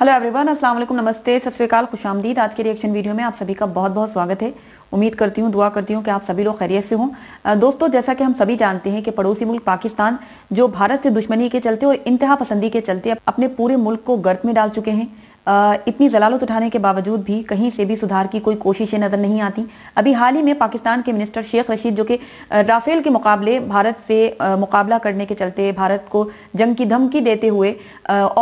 hello everyone अस्सलाम वालेकुम नमस्ते सत श्रीकाल खुश आमदीद आज के रिएक्शन वीडियो में आप सभी का बहुत बहुत स्वागत है उम्मीद करती हूँ दुआ करती हूँ कि आप सभी लोग खैरियत से हों दोस्तों जैसा कि हम सभी जानते हैं कि पड़ोसी मुल्क पाकिस्तान जो भारत से दुश्मनी के चलते और इंतहा पसंदी के चलते अपने पूरे मुल्क को गर्त में डाल चुके हैं इतनी जलालत उठाने के बावजूद भी कहीं से भी सुधार की कोई कोशिशें नज़र नहीं आती अभी हाल ही में पाकिस्तान के मिनिस्टर शेख रशीद जो कि राफेल के मुकाबले भारत से मुकाबला करने के चलते भारत को जंग की धमकी देते हुए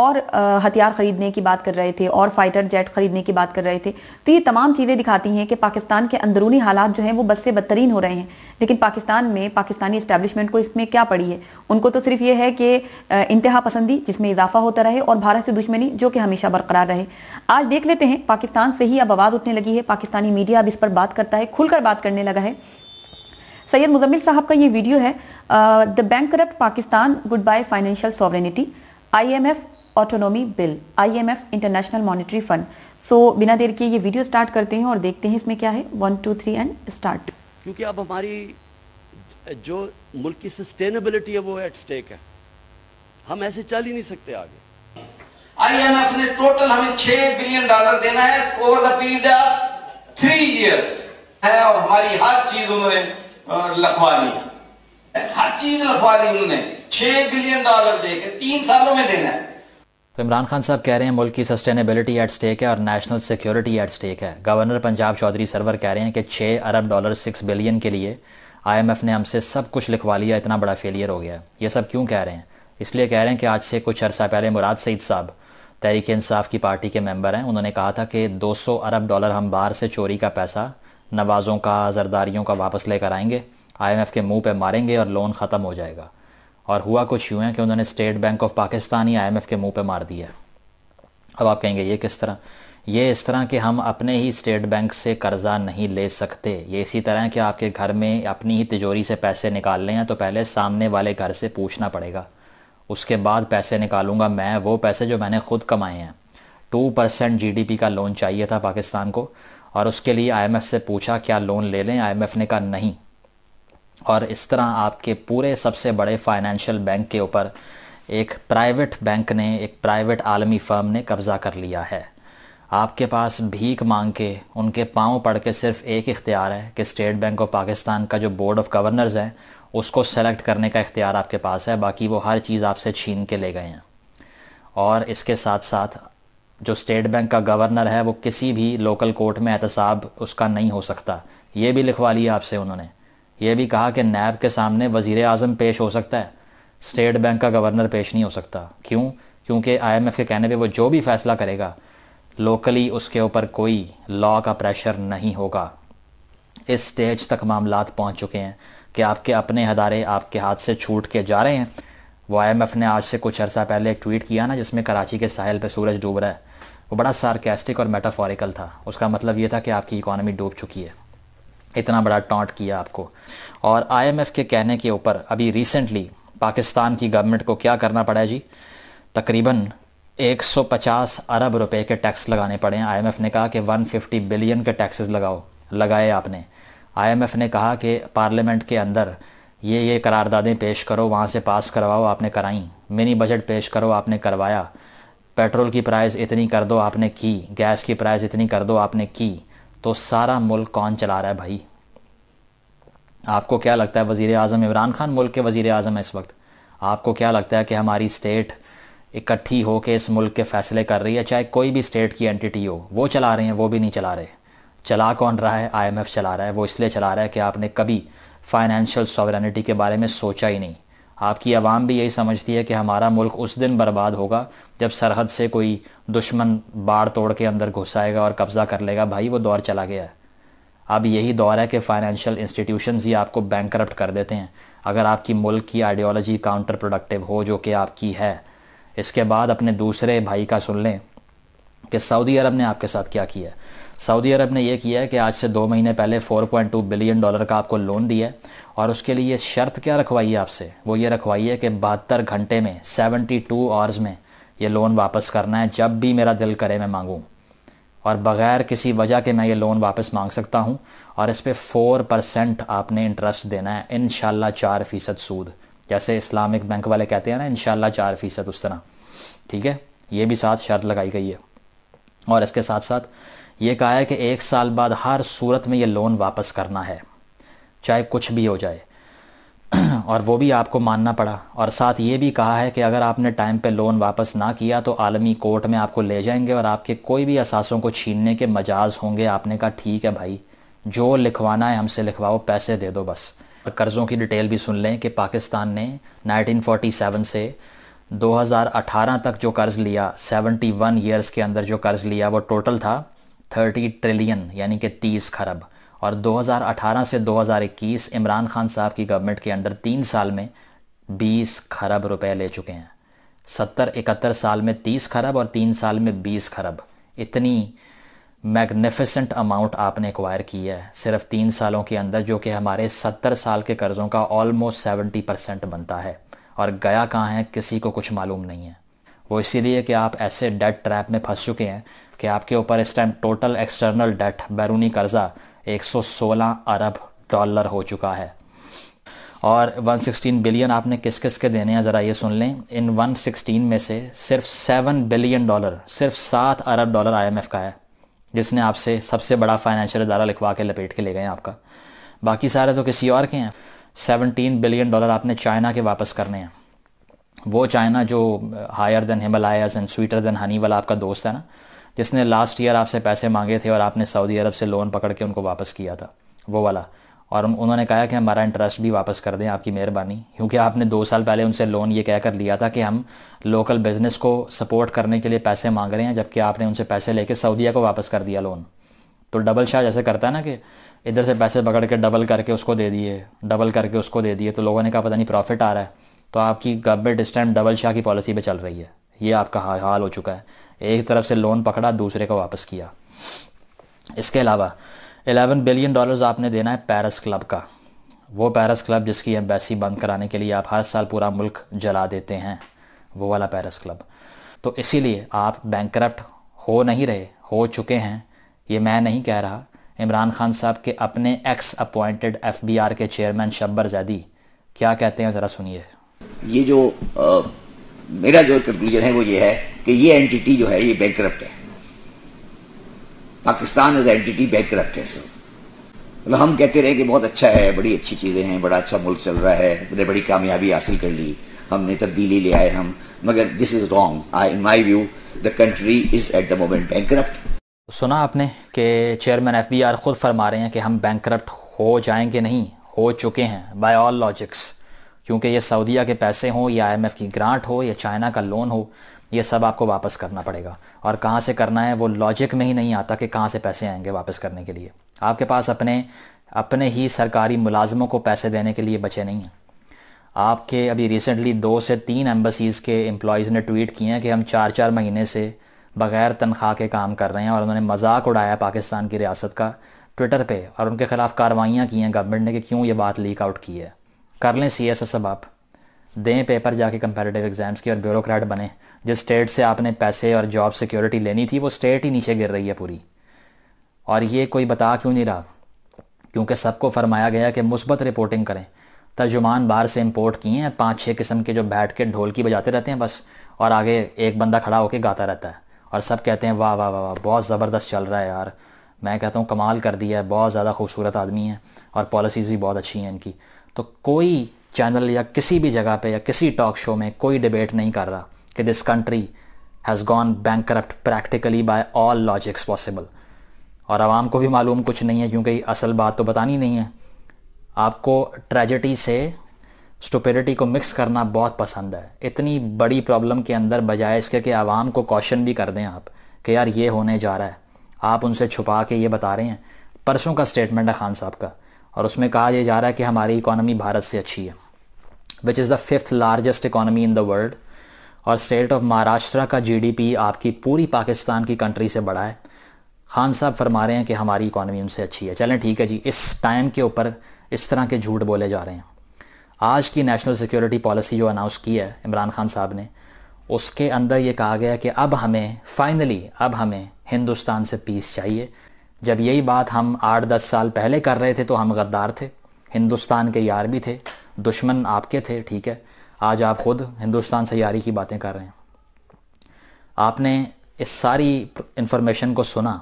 और हथियार ख़रीदने की बात कर रहे थे और फाइटर जेट ख़रीदने की बात कर रहे थे तो ये तमाम चीज़ें दिखाती हैं कि पाकिस्तान के अंदरूनी हालात जो हैं वो बस से बदतरीन हो रहे हैं लेकिन पाकिस्तान में पाकिस्तानी इस्टेबलिशमेंट को इसमें क्या पड़ी है उनको तो सिर्फ ये है कि इंतहा पसंदी जिसमें इजाफा होता रहे और भारत से दुश्मनी जो कि हमेशा बरकरार रहे है आज देख लेते हैं पाकिस्तान से ही अब आवाज़ उठने लगी है पाकिस्तानी मीडिया अब इस पर बात करता है खुलकर बात करने लगा है सैयद मुजम्मिल साहब का ये वीडियो है the bankrupt Pakistan goodbye financial sovereignty IMF autonomy bill IMF international monetary fund so बिना देर के ये वीडियो स्टार्ट करते हैं और देखते हैं इसमें क्या है one two three and start क्योंकि अब हमारी जो मुल्क की सस्टेनेबिलिटी है वो एट स्टेक है हम ऐसे चल ही नहीं सकते आगे आईएमएफ ने टोटल हमें छह बिलियन डॉलर देना है over the period of three years है और हमारी हर चीज उन्होंने लखवा ली हर चीज लखवा ली उन्होंने छह बिलियन डॉलर देकर तीन सालों में देना है तो इमरान खान साहब कह रहे हैं मुल्क की सस्टेनेबिलिटी एट स्टेक है और नेशनल सिक्योरिटी एट स्टेक है गवर्नर पंजाब चौधरी सरवर कह रहे हैं कि 6 अरब डॉलर 6 बिलियन के लिए आईएमएफ ने हमसे सब कुछ लिखवा लिया इतना बड़ा फेलियर हो गया ये सब क्यों कह रहे हैं इसलिए कह रहे हैं कि आज से कुछ अरसा पहले मुराद सईद साहब तहरीक इंसाफ की पार्टी के मेंबर हैं उन्होंने कहा था कि 200 अरब डॉलर हम बाहर से चोरी का पैसा नवाज़ों का जरदारियों का वापस लेकर आएंगे आईएमएफ के मुंह पे मारेंगे और लोन ख़त्म हो जाएगा और हुआ कुछ यूँ है कि उन्होंने स्टेट बैंक ऑफ पाकिस्तान ही आई के मुँह पर मार दिया अब आप कहेंगे ये किस तरह ये इस तरह कि हम अपने ही स्टेट बैंक से कर्ज़ा नहीं ले सकते ये इसी तरह है कि आपके घर में अपनी ही तिजोरी से पैसे निकालने हैं तो पहले सामने वाले घर से पूछना पड़ेगा उसके बाद पैसे निकालूंगा मैं वो पैसे जो मैंने खुद कमाए हैं टू परसेंट जी का लोन चाहिए था पाकिस्तान को और उसके लिए आई से पूछा क्या लोन ले लें आई ने कहा नहीं और इस तरह आपके पूरे सबसे बड़े फाइनेंशियल बैंक के ऊपर एक प्राइवेट बैंक ने एक प्राइवेट आलमी फर्म ने कब्ज़ा कर लिया है आपके पास भीख मांग के उनके पाँव पड़ के सिर्फ एक इख्तियार है कि स्टेट बैंक ऑफ पाकिस्तान का जो बोर्ड ऑफ गवर्नर्स हैं उसको सेलेक्ट करने का इख्तियार आपके पास है बाकी वो हर चीज़ आपसे छीन के ले गए हैं और इसके साथ साथ जो स्टेट बैंक का गवर्नर है वो किसी भी लोकल कोर्ट में एहतसाब उसका नहीं हो सकता ये भी लिखवा लिया आपसे उन्होंने ये भी कहा कि नैब के सामने वज़ी अजम पेश हो सकता है स्टेट बैंक का गवर्नर पेश नहीं हो सकता क्यों क्योंकि एफ के कहने पर वो जो भी फैसला करेगा लोकली उसके ऊपर कोई लॉ का प्रेशर नहीं होगा इस स्टेज तक मामला पहुंच चुके हैं कि आपके अपने अदारे आपके हाथ से छूट के जा रहे हैं एफ़ ने आज से कुछ अर्सा पहले एक ट्वीट किया ना जिसमें कराची के साहल पर सूरज डूब रहा है वो बड़ा सार्केस्टिक और मेटाफोरिकल था उसका मतलब ये था कि आपकी इकोनॉमी डूब चुकी है इतना बड़ा टॉन्ट किया आपको और आईएमएफ के कहने के ऊपर अभी रिसेंटली पाकिस्तान की गवर्नमेंट को क्या करना पड़ा है जी तकरीबन 150 अरब रुपए के टैक्स लगाने पड़े हैं आईएमएफ ने कहा कि 150 बिलियन के टैक्सेस लगाओ लगाए आपने आईएमएफ ने कहा कि पार्लियामेंट के अंदर ये ये करारदादें पेश करो वहाँ से पास करवाओ आपने कराई मिनी बजट पेश करो आपने करवाया पेट्रोल की प्राइस इतनी कर दो आपने की गैस की प्राइस इतनी कर दो आपने की तो सारा मुल्क कौन चला रहा है भाई आपको क्या लगता है वजीर अजम इमरान खान मुल्क के वज़ी अजम है इस वक्त आपको क्या लगता है कि हमारी स्टेट इकट्ठी होकर इस मुल्क के फ़ैसले कर रही है चाहे कोई भी स्टेट की एंटिटी हो वो चला रहे हैं वो भी नहीं चला रहे चला कौन रहा है आई चला रहा है वो इसलिए चला रहा है कि आपने कभी फाइनेंशियल सॉवरनिटी के बारे में सोचा ही नहीं आपकी आवाम भी यही समझती है कि हमारा मुल्क उस दिन बर्बाद होगा जब सरहद से कोई दुश्मन बाढ़ तोड़ के अंदर घुसाएगा और कब्ज़ा कर लेगा भाई वो दौर चला गया है अब यही दौर है कि फाइनेंशियल इंस्टीट्यूशन ही आपको बैंक करप्ट कर देते हैं अगर आपकी मुल्क की आइडियोलॉजी काउंटर प्रोडक्टिव हो जो कि आपकी है इसके बाद अपने दूसरे भाई का सुन लें कि सऊदी अरब ने आपके साथ क्या किया सऊदी अरब ने यह किया है कि आज से दो महीने पहले 4.2 बिलियन डॉलर का आपको लोन दिया है और उसके लिए शर्त क्या रखवाई है आपसे वो ये रखवाई है कि बहत्तर घंटे में 72 टू आवर्स में ये लोन वापस करना है जब भी मेरा दिल करे मैं मांगूँ और बग़ैर किसी वजह के मैं ये लोन वापस मांग सकता हूँ और इस पर फोर परसेंट आपने इंटरेस्ट देना है इन चार फ़ीसद सूद जैसे इस्लामिक बैंक वाले कहते हैं ना इन चार फ़ीसद उस तरह ठीक है ये भी साथ शर्त लगाई गई है और इसके साथ साथ ये कहा है कि एक साल बाद हर सूरत में ये लोन वापस करना है चाहे कुछ भी हो जाए और वो भी आपको मानना पड़ा और साथ ये भी कहा है कि अगर आपने टाइम पे लोन वापस ना किया तो आलमी कोर्ट में आपको ले जाएंगे और आपके कोई भी असासों को छीनने के मजाज होंगे आपने कहा ठीक है भाई जो लिखवाना है हमसे लिखवाओ पैसे दे दो बस कर्ज़ों की डिटेल भी सुन लें कि पाकिस्तान ने 1947 से 2018 तक जो कर्ज़ लिया 71 ईयर्स के अंदर जो कर्ज़ लिया वो टोटल था थर्टी ट्रिलियन यानी कि तीस खरब और 2018 से 2021 इमरान खान साहब की गवर्नमेंट के अंडर तीन साल में 20 खरब रुपए ले चुके हैं सत्तर इकहत्तर साल में 30 खरब और तीन साल में 20 खरब इतनी मैग्निफिसेंट अमाउंट आपने एक्वायर की है सिर्फ तीन सालों के अंदर जो कि हमारे सत्तर साल के कर्ज़ों का ऑलमोस्ट सेवेंटी परसेंट बनता है और गया कहाँ है किसी को कुछ मालूम नहीं है वो इसीलिए कि आप ऐसे डेट ट्रैप में फंस चुके हैं कि आपके ऊपर इस टाइम टोटल एक्सटर्नल डेट बैरूनी कर्जा 116 अरब डॉलर हो चुका है और 116 बिलियन आपने किस किस के देने हैं ज़रा ये सुन लें इन 116 में से सिर्फ 7 बिलियन डॉलर सिर्फ 7 अरब डॉलर आईएमएफ का है जिसने आपसे सबसे बड़ा फाइनेंशियल इदारा लिखवा के लपेट के ले गए आपका बाकी सारे तो किसी और के हैं 17 बिलियन डॉलर आपने चाइना के वापस करने हैं वो चाइना जो higher than Himalayas and sweeter than honey वाला आपका दोस्त है ना जिसने लास्ट ईयर आपसे पैसे मांगे थे और आपने सऊदी अरब से लोन पकड़ के उनको वापस किया था वो वाला और उन्होंने कहा कि हमारा इंटरेस्ट भी वापस कर दें आपकी मेहरबानी क्योंकि आपने दो साल पहले उनसे लोन ये कहकर लिया था कि हम लोकल बिजनेस को सपोर्ट करने के लिए पैसे मांग रहे हैं जबकि आपने उनसे पैसे लेके सऊदीया को वापस कर दिया लोन तो डबल शाह जैसे करता है ना कि इधर से पैसे पकड़ के डबल करके उसको दे दिए डबल करके उसको दे दिए तो लोगों ने कहा पता नहीं प्रॉफिट आ रहा है तो आपकी गवर्नमेंट इस टाइम डबल शाह की पॉलिसी पे चल रही है ये आपका हाल हो चुका है एक तरफ से लोन पकड़ा दूसरे को वापस किया इसके अलावा 11 बिलियन डॉलर्स आपने देना है पेरिस क्लब का वो पेरिस क्लब जिसकी एम्बेसी बंद कराने के लिए आप हर साल पूरा मुल्क जला देते हैं वो वाला पेरिस क्लब तो इसीलिए आप बैंक हो नहीं रहे हो चुके हैं ये मैं नहीं कह रहा इमरान खान साहब के अपने एक्स अपॉइंटेड एफ के चेयरमैन शब्बर जैदी क्या कहते हैं ज़रा सुनिए ये जो आ, मेरा जो कंक्लूजन है वो ये है कि ये एंटिटी जो है ये बैंक है पाकिस्तान एज एंटिटी बैंक है सर मतलब हम कहते रहे कि बहुत अच्छा है बड़ी अच्छी चीज़ें हैं बड़ा अच्छा मुल्क चल रहा है बड़े बड़ी कामयाबी हासिल कर ली हमने तब्दीली ले आए हम मगर this is wrong I in my view the country is at the moment bank सुना आपने कि चेयरमैन एफ बी आर खुद फरमा रहे हैं कि हम बैंक हो जाएंगे नहीं हो चुके हैं बाय ऑल लॉजिक्स क्योंकि ये सऊदीया के पैसे हों या आई की ग्रांट हो या चाइना का लोन हो ये सब आपको वापस करना पड़ेगा और कहाँ से करना है वो लॉजिक में ही नहीं आता कि कहाँ से पैसे आएंगे वापस करने के लिए आपके पास अपने अपने ही सरकारी मुलाजमों को पैसे देने के लिए बचे नहीं हैं आपके अभी रिसेंटली दो से तीन एम्बसीज़ के एम्प्लॉयज़ ने ट्वीट किए हैं कि हम चार चार महीने से बग़ैर तनख्वाह के काम कर रहे हैं और उन्होंने मजाक उड़ाया पाकिस्तान की रियासत का ट्विटर पे और उनके ख़िलाफ़ कार्रवाइयाँ की हैं गवर्नमेंट ने कि क्यों ये बात लीक आउट की है कर लें सी एस एस अब आप दें पेपर जाके कंपेरेटिव एग्ज़ाम्स की और ब्यूरोक्रेट बने जिस स्टेट से आपने पैसे और जॉब सिक्योरिटी लेनी थी वो स्टेट ही नीचे गिर रही है पूरी और ये कोई बता क्यों नहीं रहा क्योंकि सबको फरमाया गया कि मुस्बत रिपोर्टिंग करें तर्जुमान बाहर से इम्पोर्ट किए हैं पाँच छः किस्म के जो बैठ के ढोल की बजाते रहते हैं बस और आगे एक बंदा खड़ा होकर गाता रहता है और सब कहते हैं वाह वाह वाह वाह बहुत ज़बरदस्त चल रहा है यार मैं कहता हूँ कमाल कर दिया है बहुत ज़्यादा खूबसूरत आदमी है और पॉलिसीज़ भी बहुत अच्छी हैं इनकी तो कोई चैनल या किसी भी जगह पे या किसी टॉक शो में कोई डिबेट नहीं कर रहा कि this country has gone bank practically by all logics possible और आवाम को भी मालूम कुछ नहीं है क्योंकि असल बात तो बतानी नहीं है आपको ट्रेजिडी से स्टुपेडिटी को मिक्स करना बहुत पसंद है इतनी बड़ी प्रॉब्लम के अंदर बजाय इसके कि आवाम को कॉशन भी कर दें आप कि यार ये होने जा रहा है आप उनसे छुपा के ये बता रहे हैं परसों का स्टेटमेंट है खान साहब का और उसमें कहा यह जा रहा है कि हमारी इकोनॉमी भारत से अच्छी है which is the fifth largest economy in the world और स्टेट ऑफ महाराष्ट्र का जीडीपी आपकी पूरी पाकिस्तान की कंट्री से बड़ा है खान साहब फरमा रहे हैं कि हमारी इकोनॉमी उनसे अच्छी है चलें ठीक है जी इस टाइम के ऊपर इस तरह के झूठ बोले जा रहे हैं आज की नेशनल सिक्योरिटी पॉलिसी जो अनाउंस की है इमरान खान साहब ने उसके अंदर ये कहा गया कि अब हमें फाइनली अब हमें हिंदुस्तान से पीस चाहिए जब यही बात हम आठ दस साल पहले कर रहे थे तो हम गद्दार थे हिंदुस्तान के यार भी थे दुश्मन आपके थे ठीक है आज आप खुद हिंदुस्तान से यारी की बातें कर रहे हैं आपने इस सारी इंफॉर्मेशन को सुना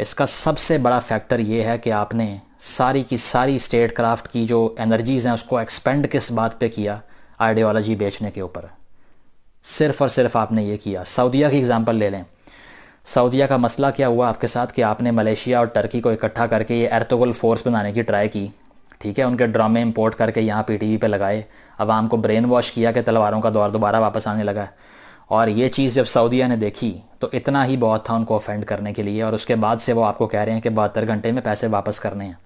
इसका सबसे बड़ा फैक्टर ये है कि आपने सारी की सारी स्टेट क्राफ्ट की जो एनर्जीज़ हैं उसको एक्सपेंड किस बात पे किया आइडियोलॉजी बेचने के ऊपर सिर्फ और सिर्फ आपने ये किया सऊदीया की एग्ज़ाम्पल ले लें सऊदीया का मसला क्या हुआ आपके साथ कि आपने मलेशिया और टर्की को इकट्ठा करके ये एर्तोगल फोर्स बनाने की ट्राई की ठीक है उनके ड्रामे इंपोर्ट करके यहाँ पी टी पे लगाए अवाम को ब्रेन वॉश किया कि तलवारों का दौर दोबारा वापस आने लगा और ये चीज़ जब सऊदीया ने देखी तो इतना ही बहुत था उनको ऑफेंड करने के लिए और उसके बाद से वो आपको कह रहे हैं कि बहत्तर घंटे में पैसे वापस करने हैं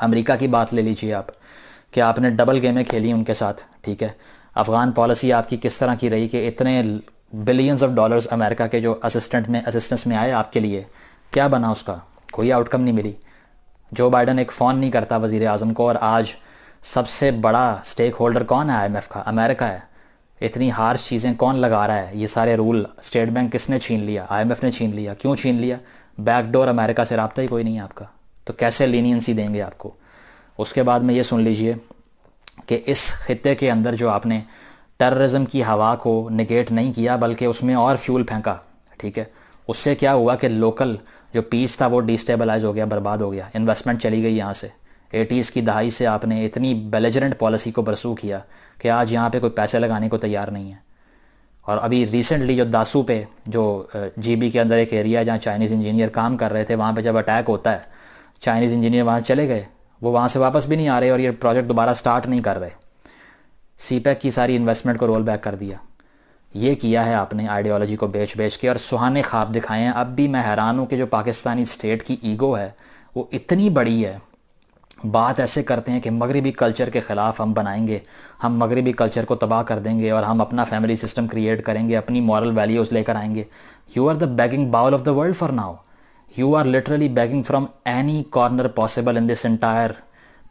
अमेरिका की बात ले लीजिए आप कि आपने डबल गेमें खेली उनके साथ ठीक है अफ़गान पॉलिसी आपकी किस तरह की रही कि इतने बिलियंस ऑफ डॉलर्स अमेरिका के जो असिस्टेंट में असिस्टेंस में आए आपके लिए क्या बना उसका कोई आउटकम नहीं मिली जो बाइडन एक फ़ोन नहीं करता वजीर आजम को और आज सबसे बड़ा स्टेक होल्डर कौन है आई का अमेरिका है इतनी हार्श चीज़ें कौन लगा रहा है ये सारे रूल स्टेट बैंक किसने छीन लिया आई ने छीन लिया क्यों छीन लिया बैकडोर अमेरिका से रबता ही कोई नहीं है आपका तो कैसे लीनियंसी देंगे आपको उसके बाद में ये सुन लीजिए कि इस खत्े के अंदर जो आपने टेररिज्म की हवा को निगेट नहीं किया बल्कि उसमें और फ्यूल फेंका ठीक है उससे क्या हुआ कि लोकल जो पीस था वो डिस्टेबलाइज हो गया बर्बाद हो गया इन्वेस्टमेंट चली गई यहाँ से एटीज़ की दहाई से आपने इतनी बेलेजरेंट पॉलिसी को बरसू किया कि आज यहाँ पे कोई पैसे लगाने को तैयार नहीं है और अभी रिसेंटली जो दासू पे जो जीबी के अंदर एक एरिया जहाँ चाइनीज़ इंजीनियर काम कर रहे थे वहाँ पे जब अटैक होता है चाइनीज़ इंजीनियर वहाँ चले गए वो वहाँ से वापस भी नहीं आ रहे और ये प्रोजेक्ट दोबारा स्टार्ट नहीं कर रहे सी e e e की सारी इन्वेस्टमेंट को रोल बैक कर दिया ये किया है आपने आइडियोलॉजी को बेच बेच के और सुहाने ख्वाब दिखाए हैं अब भी मैं हैरान हूँ कि जो पाकिस्तानी स्टेट की ईगो है वो इतनी बड़ी है बात ऐसे करते हैं कि मगरबी कल्चर के ख़िलाफ़ हम बनाएंगे हम मगरबी कल्चर को तबाह कर देंगे और हम अपना फैमिली सिस्टम क्रिएट करेंगे अपनी मॉरल वैल्यूज़ लेकर आएंगे you are the begging bowl of the world for now you are literally begging from any corner possible in this entire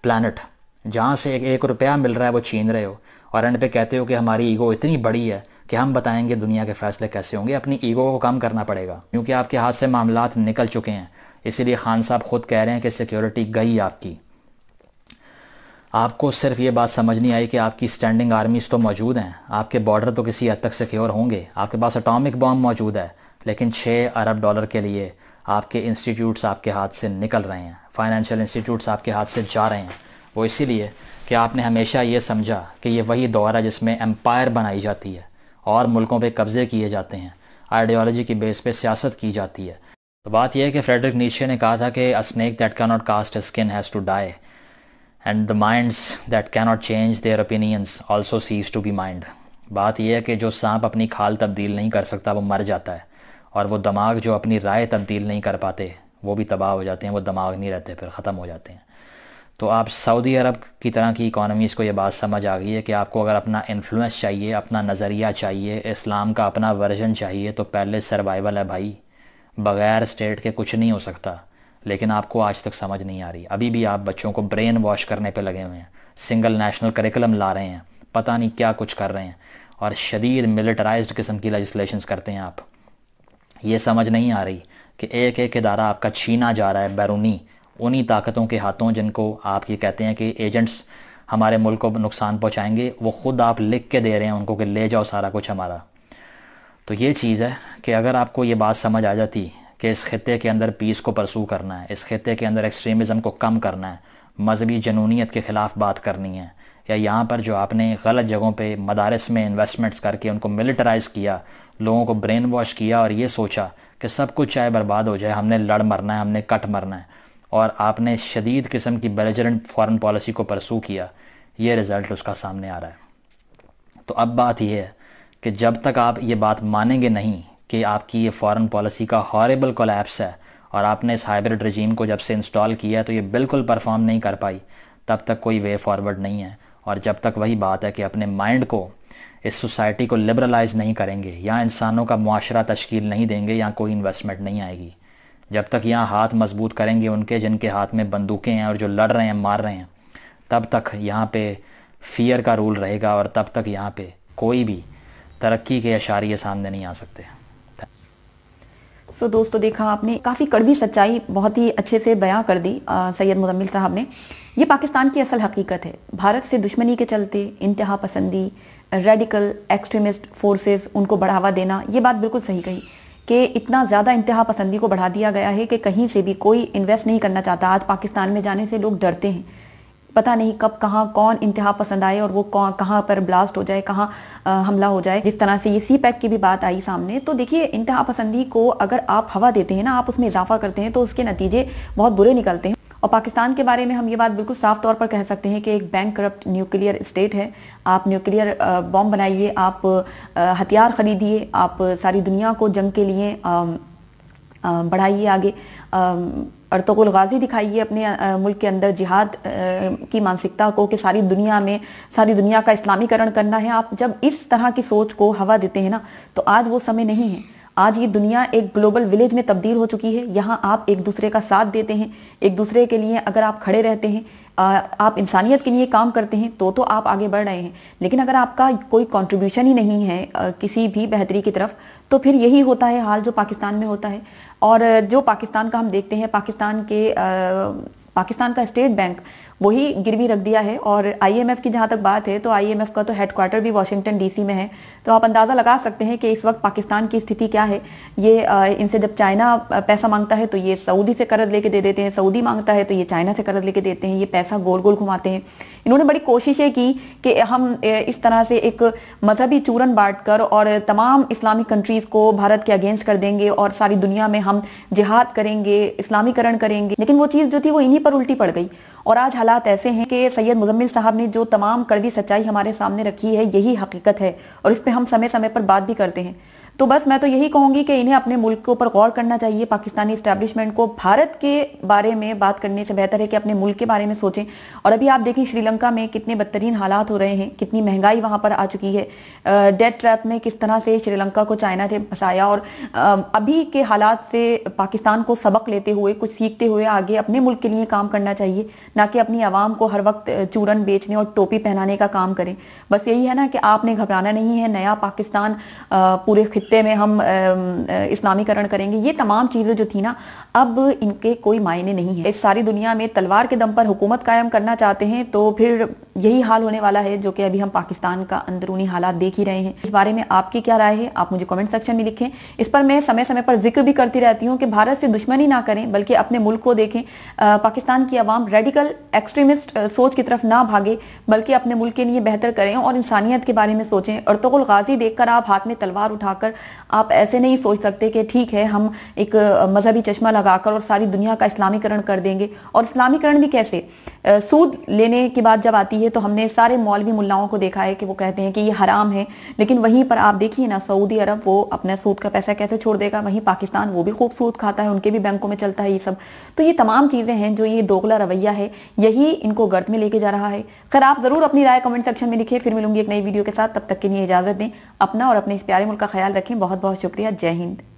planet जहाँ से एक, एक रुपया मिल रहा है वो छीन रहे हो और एंड पे कहते हो कि हमारी ईगो इतनी बड़ी है कि हम बताएंगे दुनिया के फैसले कैसे होंगे अपनी ईगो को कम करना पड़ेगा क्योंकि आपके हाथ से मामला निकल चुके हैं इसीलिए खान साहब खुद कह रहे हैं कि सिक्योरिटी गई आपकी आपको सिर्फ ये बात समझ नहीं आई कि आपकी स्टैंडिंग आर्मीज तो मौजूद हैं आपके बॉर्डर तो किसी हद तक सिक्योर होंगे आपके पास अटोमिक बॉम्ब मौजूद है लेकिन छः अरब डॉलर के लिए आपके इंस्टीट्यूट्स आपके हाथ से निकल रहे हैं फाइनेंशियल इंस्टीट्यूट्स आपके हाथ से जा रहे हैं वो इसीलिए कि आपने हमेशा ये समझा कि ये वही दौर है जिसमें एम्पायर बनाई जाती है और मुल्कों पे कब्ज़े किए जाते हैं आइडियोलॉजी की बेस पे सियासत की जाती है तो बात यह है कि फ्रेडरिक नीचे ने कहा था कि a snake that can not cast skin has to die and the minds that can not change their opinions also cease to be mind बात यह है कि जो सांप अपनी खाल तब्दील नहीं कर सकता वो मर जाता है और वो दिमाग जो अपनी राय तब्दील नहीं कर पाते वो भी तबाह हो जाते हैं वो दिमाग नहीं रहते फिर ख़त्म हो जाते हैं तो आप सऊदी अरब की तरह की इकानमीज़ को ये बात समझ आ गई है कि आपको अगर अपना इन्फ्लुएंस चाहिए अपना नज़रिया चाहिए इस्लाम का अपना वर्जन चाहिए तो पहले सर्वाइवल है भाई बग़ैर स्टेट के कुछ नहीं हो सकता लेकिन आपको आज तक समझ नहीं आ रही अभी भी आप बच्चों को ब्रेन वॉश करने पर लगे हुए हैं सिंगल नेशनल करिकुलम ला रहे हैं पता नहीं क्या कुछ कर रहे हैं और शदीद मिलिटराइज किस्म की लजिस्लेशन करते हैं आप ये समझ नहीं आ रही कि एक एक इदारा आपका छीना जा रहा है बैरूनी उन्हीं ताकतों के हाथों जिनको आप ये कहते हैं कि एजेंट्स हमारे मुल्क को नुकसान पहुंचाएंगे वो ख़ुद आप लिख के दे रहे हैं उनको कि ले जाओ सारा कुछ हमारा तो ये चीज़ है कि अगर आपको ये बात समझ आ जाती कि इस खत्े के अंदर पीस को परसू करना है इस खत्े के अंदर एक्सट्रीमिज़म को कम करना है मजहबी जनूनीत के ख़िलाफ़ बात करनी है या यहाँ पर जो आपने गलत जगहों पे मदारस में इन्वेस्टमेंट्स करके उनको मिलिटराइज किया लोगों को ब्रेन वॉश किया और ये सोचा कि सब कुछ चाहे बर्बाद हो जाए हमने लड़ मरना है हमने कट मरना है और आपने शदीद किस्म की बेलजरेंट फॉरेन पॉलिसी को परसू किया ये रिज़ल्ट उसका सामने आ रहा है तो अब बात यह है कि जब तक आप ये बात मानेंगे नहीं कि आपकी ये फॉरेन पॉलिसी का हॉरेबल कोलैप्स है और आपने इस हाइब्रिड रजीम को जब से इंस्टॉल किया तो ये बिल्कुल परफॉर्म नहीं कर पाई तब तक कोई वे फॉरवर्ड नहीं है और जब तक वही बात है कि अपने माइंड को इस सोसाइटी को लिबरलाइज नहीं करेंगे या इंसानों का मुआरा तश्कील नहीं देंगे या कोई इन्वेस्टमेंट नहीं आएगी जब तक यहाँ हाथ मजबूत करेंगे उनके जिनके हाथ में बंदूकें हैं और जो लड़ रहे हैं मार रहे हैं तब तक यहाँ पे फियर का रूल रहेगा और तब तक यहाँ पे कोई भी तरक्की के अशारिय सामने नहीं आ सकते सो so, दोस्तों देखा आपने काफ़ी कड़वी सच्चाई बहुत ही अच्छे से बयां कर दी सैयद मुजम्मिल साहब ने ये पाकिस्तान की असल हकीकत है भारत से दुश्मनी के चलते इंतहा पसंदी रेडिकल एक्सट्रीमिस्ट फोर्सेस उनको बढ़ावा देना ये बात बिल्कुल सही कही कि इतना ज़्यादा इंतहा पसंदी को बढ़ा दिया गया है कि कहीं से भी कोई इन्वेस्ट नहीं करना चाहता आज पाकिस्तान में जाने से लोग डरते हैं पता नहीं कब कहाँ कौन इंतहा पसंद आए और वो कहाँ पर ब्लास्ट हो जाए कहाँ हमला हो जाए जिस तरह से ये सी पैक की भी बात आई सामने तो देखिए इंतहा पसंदी को अगर आप हवा देते हैं ना आप उसमें इजाफा करते हैं तो उसके नतीजे बहुत बुरे निकलते हैं और पाकिस्तान के बारे में हम ये बात बिल्कुल साफ तौर पर कह सकते हैं कि एक बैंक करप्ट न्यूक्लियर स्टेट है आप न्यूक्लियर बॉम्ब बनाइए आप हथियार खरीदिए आप सारी दुनिया को जंग के लिए बढ़ाइए आगे अर्तगुल गाजी दिखाइए अपने मुल्क के अंदर जिहाद की मानसिकता को कि सारी दुनिया में सारी दुनिया का इस्लामीकरण करना है आप जब इस तरह की सोच को हवा देते हैं ना तो आज वो समय नहीं है आज ये दुनिया एक ग्लोबल विलेज में तब्दील हो चुकी है यहाँ आप एक दूसरे का साथ देते हैं एक दूसरे के लिए अगर आप खड़े रहते हैं आप इंसानियत के लिए काम करते हैं तो तो आप आगे बढ़ रहे हैं लेकिन अगर आपका कोई कंट्रीब्यूशन ही नहीं है किसी भी बेहतरी की तरफ तो फिर यही होता है हाल जो पाकिस्तान में होता है और जो पाकिस्तान का हम देखते हैं पाकिस्तान के पाकिस्तान का स्टेट बैंक वही गिरवी रख दिया है और आईएमएफ की जहां तक बात है तो आईएमएफ का तो हेडक्वार्टर भी वाशिंगटन डीसी में है तो आप अंदाज़ा लगा सकते हैं कि इस वक्त पाकिस्तान की स्थिति क्या है ये इनसे जब चाइना पैसा मांगता है तो ये सऊदी से कर्ज लेके दे देते हैं सऊदी मांगता है तो ये चाइना से कर्ज लेके देते हैं ये पैसा गोल गोल घुमाते हैं इन्होंने बड़ी कोशिशें की कि हम इस तरह से एक मजहबी चूरन बांट कर और तमाम इस्लामिक कंट्रीज़ को भारत के अगेंस्ट कर देंगे और सारी दुनिया में हम जिहाद करेंगे इस्लामीकरण करेंगे लेकिन वो चीज़ जो थी वो इन्हीं पर उल्टी पड़ गई और आज हालात ऐसे हैं कि सैयद मुजम्मिल साहब ने जो तमाम कड़वी सच्चाई हमारे सामने रखी है यही हकीकत है और इस पर हम समय समय पर बात भी करते हैं तो बस मैं तो यही कहूंगी कि इन्हें अपने मुल्क के ऊपर गौर करना चाहिए पाकिस्तानी इस्टेब्लिशमेंट को भारत के बारे में बात करने से बेहतर है कि अपने मुल्क के बारे में सोचें और अभी आप देखें श्रीलंका में कितने बदतरीन हालात हो रहे हैं कितनी महंगाई वहाँ पर आ चुकी है डेट ट्रैप में किस तरह से श्रीलंका को चाइना ने फंसाया और अभी के हालात से पाकिस्तान को सबक लेते हुए कुछ सीखते हुए आगे अपने मुल्क के लिए काम करना चाहिए ना कि अपनी आवाम को हर वक्त चूरन बेचने और टोपी पहनाने का काम करें बस यही है ना कि आपने घबराना नहीं है नया पाकिस्तान पूरे खत्े में हम इस्लामीकरण करेंगे ये तमाम चीज़ें जो थी ना अब इनके कोई मायने नहीं है इस सारी दुनिया में तलवार के दम पर हुकूमत कायम करना चाहते हैं तो फिर यही हाल होने वाला है जो कि अभी हम पाकिस्तान का अंदरूनी हालात देख ही रहे हैं इस बारे में आपकी क्या राय है आप मुझे कमेंट सेक्शन में लिखें इस पर मैं समय समय पर जिक्र भी करती रहती हूँ कि भारत से दुश्मनी ना करें बल्कि अपने मुल्क को देखें पाकिस्तान की आवाम रेडिकल एक्सट्रीमिस्ट सोच की तरफ ना भागे बल्कि अपने मुल्क के लिए बेहतर करें और इंसानियत के बारे में सोचें और तो गाजी देखकर आप हाथ में तलवार उठाकर आप ऐसे नहीं सोच सकते कि ठीक है हम एक मजहबी चश्मा लगाकर और सारी दुनिया का इस्लामीकरण कर देंगे और इस्लामीकरण भी कैसे सूद लेने की बात जब आती है तो हमने सारे मौलवी मुल्लाओं को देखा है कि वो कहते हैं कि ये हराम है लेकिन वहीं पर आप देखिए ना सऊदी अरब वो अपना सूद का पैसा कैसे छोड़ देगा वहीं पाकिस्तान वो भी खूब सूद खाता है उनके भी बैंकों में चलता है ये सब तो ये तमाम चीज़ें हैं जो ये दोगला रवैया है यही इनको गर्द में लेके जा रहा है खैर आप ज़रूर अपनी राय कमेंट सेक्शन में लिखे फिर मिलूंगी एक नई वीडियो के साथ तब तक के लिए इजाज़त दें अपना और अपने इस प्यारे मुल्क का ख्याल रखें रखें बहुत बहुत शुक्रिया जय हिंद